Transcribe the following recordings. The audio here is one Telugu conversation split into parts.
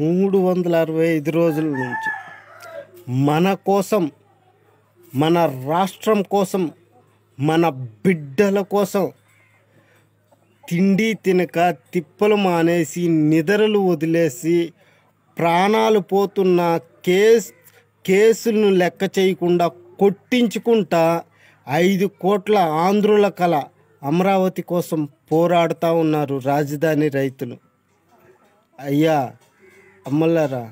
మూడు వందల అరవై ఐదు రోజుల నుంచి మన కోసం మన రాష్ట్రం కోసం మన బిడ్డల కోసం తిండి తినక తిప్పలు మానేసి నిద్రలు వదిలేసి ప్రాణాలు పోతున్న కేస్ కేసులను లెక్క చేయకుండా కొట్టించుకుంటా ఐదు కోట్ల ఆంధ్రుల కల అమరావతి కోసం పోరాడుతూ ఉన్నారు రాజధాని రైతులు అయ్యా అమ్మలారా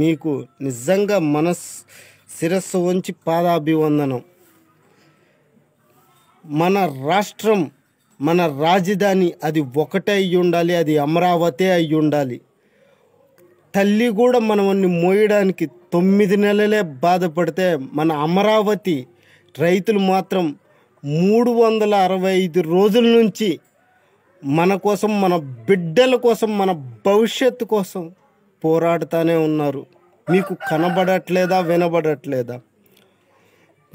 మీకు నిజంగా మనస్ శిరస్సు వంచి పాదాభివందనం మన రాష్ట్రం మన రాజధాని అది ఒకటే అయి ఉండాలి అది అమరావతి అయి ఉండాలి తల్లి కూడా మనల్ని మోయడానికి తొమ్మిది నెలలే బాధపడితే మన అమరావతి రైతులు మాత్రం మూడు వందల అరవై ఐదు రోజుల నుంచి మన కోసం మన బిడ్డల కోసం మన భవిష్యత్తు కోసం పోరాడుతూనే ఉన్నారు మీకు కనబడట్లేదా వినబడట్లేదా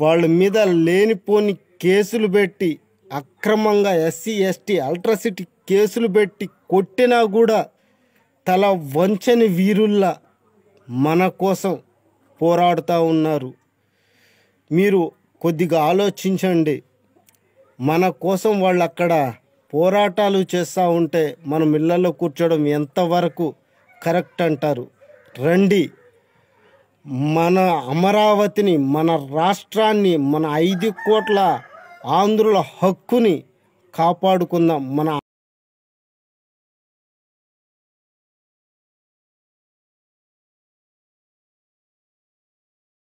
వాళ్ళ మీద లేనిపోని కేసులు పెట్టి అక్రమంగా ఎస్సీ ఎస్టీ అల్ట్రాసిటీ కేసులు పెట్టి కొట్టినా కూడా తల వంచని వీరుల్లా మన కోసం పోరాడుతూ ఉన్నారు మీరు కొద్దిగా ఆలోచించండి మన కోసం వాళ్ళు అక్కడ పోరాటాలు చేస్తూ ఉంటే మనం ఇళ్లలో కూర్చోవడం ఎంతవరకు కరెక్ట్ అంటారు రండి మన అమరావతిని మన రాష్ట్రాన్ని మన ఐదు కోట్ల ఆంధ్రుల హక్కుని కాపాడుకుందాం మన